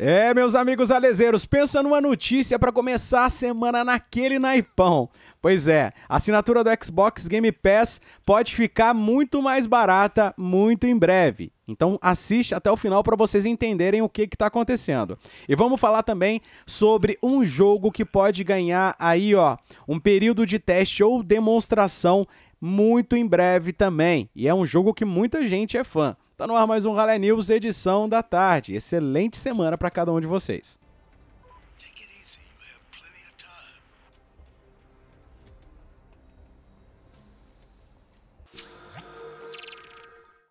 É, meus amigos alezeiros, pensa numa notícia para começar a semana naquele naipão. Pois é, a assinatura do Xbox Game Pass pode ficar muito mais barata muito em breve. Então assiste até o final para vocês entenderem o que está acontecendo. E vamos falar também sobre um jogo que pode ganhar aí, ó, um período de teste ou demonstração muito em breve também. E é um jogo que muita gente é fã. Tá no ar mais um Ralé News, edição da tarde. Excelente semana para cada um de vocês.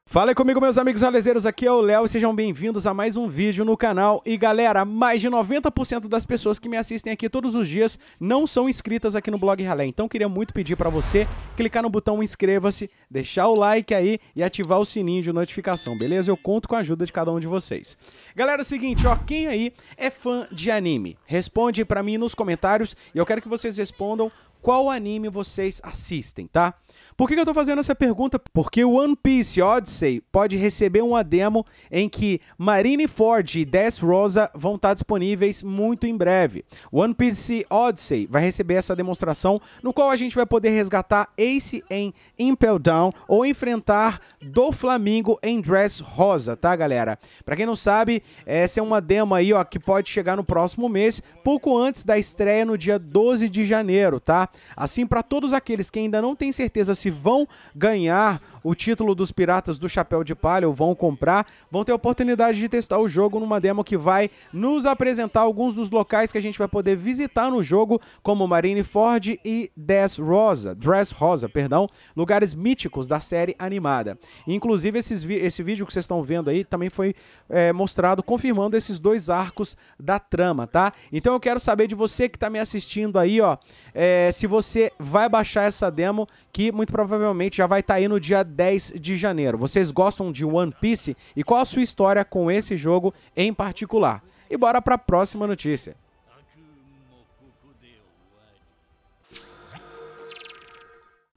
Fala comigo, meus amigos rolezeiros, aqui é o Léo e sejam bem-vindos a mais um vídeo no canal. E galera, mais de 90% das pessoas que me assistem aqui todos os dias não são inscritas aqui no Blog Ralé. Então queria muito pedir para você clicar no botão inscreva-se, deixar o like aí e ativar o sininho de notificação, beleza? Eu conto com a ajuda de cada um de vocês. Galera, é o seguinte, ó, quem aí é fã de anime? Responde para mim nos comentários e eu quero que vocês respondam qual anime vocês assistem, tá? Por que, eu tô fazendo essa pergunta? Porque o One Piece Odyssey pode receber uma demo em que Marineford e Death Rosa vão estar tá disponíveis muito em breve. One Piece Odyssey vai receber essa demonstração, no qual a gente vai poder resgatar Ace em Impel Down ou enfrentar do Flamingo em Dress Rosa, tá, galera? Pra quem não sabe, essa é uma demo aí, ó, que pode chegar no próximo mês, pouco antes da estreia no dia 12 de janeiro, tá? Assim, para todos aqueles que ainda não têm certeza se vão ganhar o título dos Piratas do Chapéu de Palha, vão comprar, vão ter a oportunidade de testar o jogo numa demo que vai nos apresentar alguns dos locais que a gente vai poder visitar no jogo, como Marineford e Dress Rosa, Dress Rosa, perdão, lugares míticos da série animada. Inclusive esses esse vídeo que vocês estão vendo aí também foi é, mostrado confirmando esses dois arcos da trama, tá? Então eu quero saber de você que está me assistindo aí, ó, é, se você vai baixar essa demo muito provavelmente já vai estar tá aí no dia 10 de janeiro. Vocês gostam de One Piece? E qual a sua história com esse jogo em particular? E bora para a próxima notícia.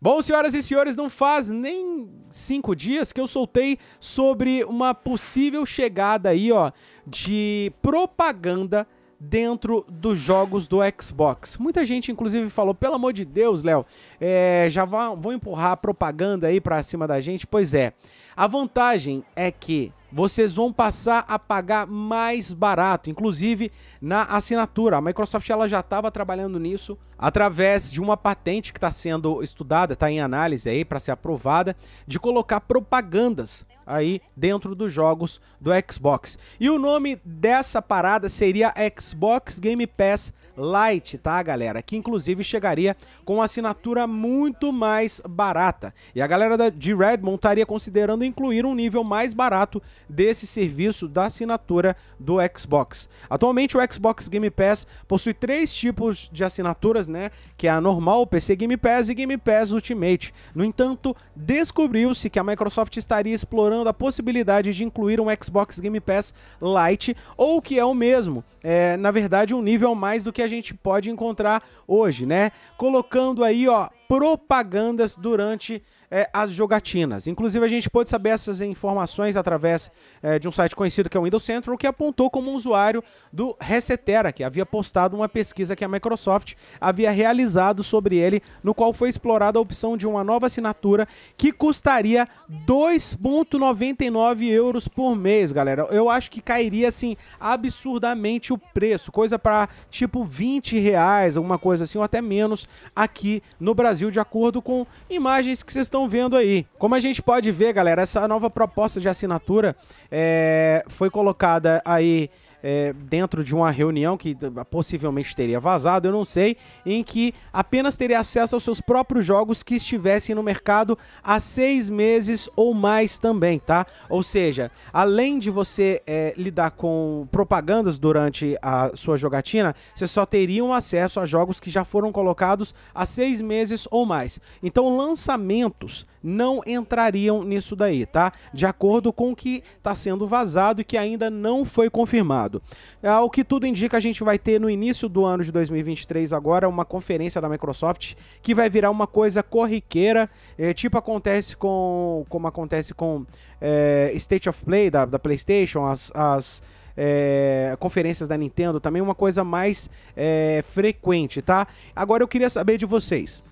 Bom, senhoras e senhores, não faz nem cinco dias que eu soltei sobre uma possível chegada aí, ó, de propaganda dentro dos jogos do Xbox. Muita gente, inclusive, falou: pelo amor de Deus, Léo, é, já vão empurrar a propaganda aí para cima da gente. Pois é, a vantagem é que vocês vão passar a pagar mais barato, inclusive na assinatura. A Microsoft ela já estava trabalhando nisso através de uma patente que está sendo estudada, está em análise aí para ser aprovada, de colocar propagandas aí dentro dos jogos do Xbox. E o nome dessa parada seria Xbox Game Pass Lite, tá, galera? Que inclusive chegaria com uma assinatura muito mais barata. E a galera da, de Redmond estaria considerando incluir um nível mais barato desse serviço da assinatura do Xbox. Atualmente o Xbox Game Pass possui três tipos de assinaturas né? né? Que é a normal, PC Game Pass e Game Pass Ultimate. No entanto, descobriu-se que a Microsoft estaria explorando a possibilidade de incluir um Xbox Game Pass Lite, ou que é o mesmo, é, na verdade, um nível mais do que a gente pode encontrar hoje, né? Colocando aí, ó, propagandas durante é, as jogatinas. Inclusive, a gente pôde saber essas informações através é, de um site conhecido que é o Windows Central, que apontou como um usuário do Resetera, que havia postado uma pesquisa que a Microsoft havia realizado sobre ele, no qual foi explorada a opção de uma nova assinatura que custaria 2,99 euros por mês, galera. Eu acho que cairia assim absurdamente o preço, coisa para tipo 20 reais, alguma coisa assim, ou até menos aqui no Brasil. Brasil de acordo com imagens que vocês estão vendo aí. Como a gente pode ver, galera, essa nova proposta de assinatura é, foi colocada aí é, dentro de uma reunião que possivelmente teria vazado, eu não sei, em que apenas teria acesso aos seus próprios jogos que estivessem no mercado há seis meses ou mais também, tá? Ou seja, além de você é, lidar com propagandas durante a sua jogatina, você só teriam acesso a jogos que já foram colocados há seis meses ou mais. Então, lançamentos não entrariam nisso daí, tá? De acordo com o que está sendo vazado e que ainda não foi confirmado acordo. Ao ah, que tudo indica, a gente vai ter no início do ano de 2023 agora uma conferência da Microsoft que vai virar uma coisa corriqueira, é, tipo acontece com como acontece com é, State of Play da, da PlayStation, as, as é, conferências da Nintendo, também uma coisa mais é, frequente, tá? Agora eu queria saber de vocês.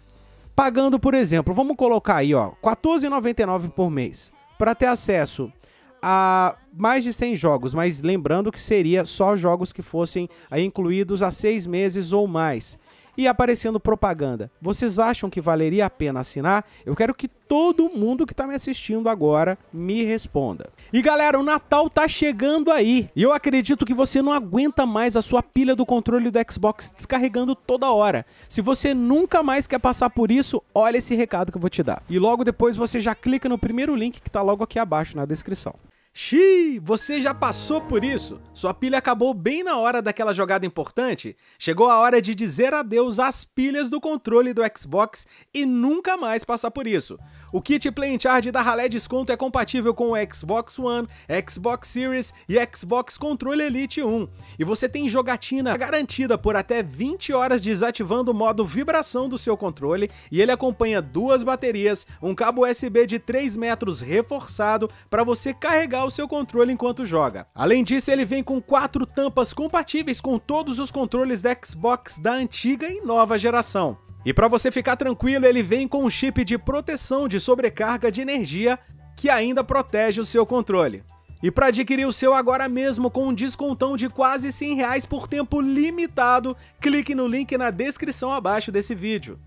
Pagando, por exemplo, vamos colocar aí, ó, R$14,99 por mês. Para ter acesso a mais de 100 jogos, mas lembrando que seria só jogos que fossem incluídos há seis meses ou mais. E aparecendo propaganda. Vocês acham que valeria a pena assinar? Eu quero que todo mundo que está me assistindo agora me responda. E galera, o Natal tá chegando aí. E eu acredito que você não aguenta mais a sua pilha do controle do Xbox descarregando toda hora. Se você nunca mais quer passar por isso, olha esse recado que eu vou te dar. E logo depois você já clica no primeiro link que está logo aqui abaixo na descrição. Xiii, você já passou por isso? Sua pilha acabou bem na hora daquela jogada importante? Chegou a hora de dizer adeus às pilhas do controle do Xbox e nunca mais passar por isso. O kit Play in Charge da Ralé Desconto é compatível com o Xbox One, Xbox Series e Xbox Controle Elite 1. E você tem jogatina garantida por até 20 horas desativando o modo vibração do seu controle e ele acompanha duas baterias, um cabo USB de 3 metros reforçado para você carregar o seu controle enquanto joga. Além disso, ele vem com quatro tampas compatíveis com todos os controles da Xbox da antiga e nova geração. E para você ficar tranquilo, ele vem com um chip de proteção de sobrecarga de energia que ainda protege o seu controle. E para adquirir o seu agora mesmo com um descontão de quase 100 reais por tempo limitado, clique no link na descrição abaixo desse vídeo.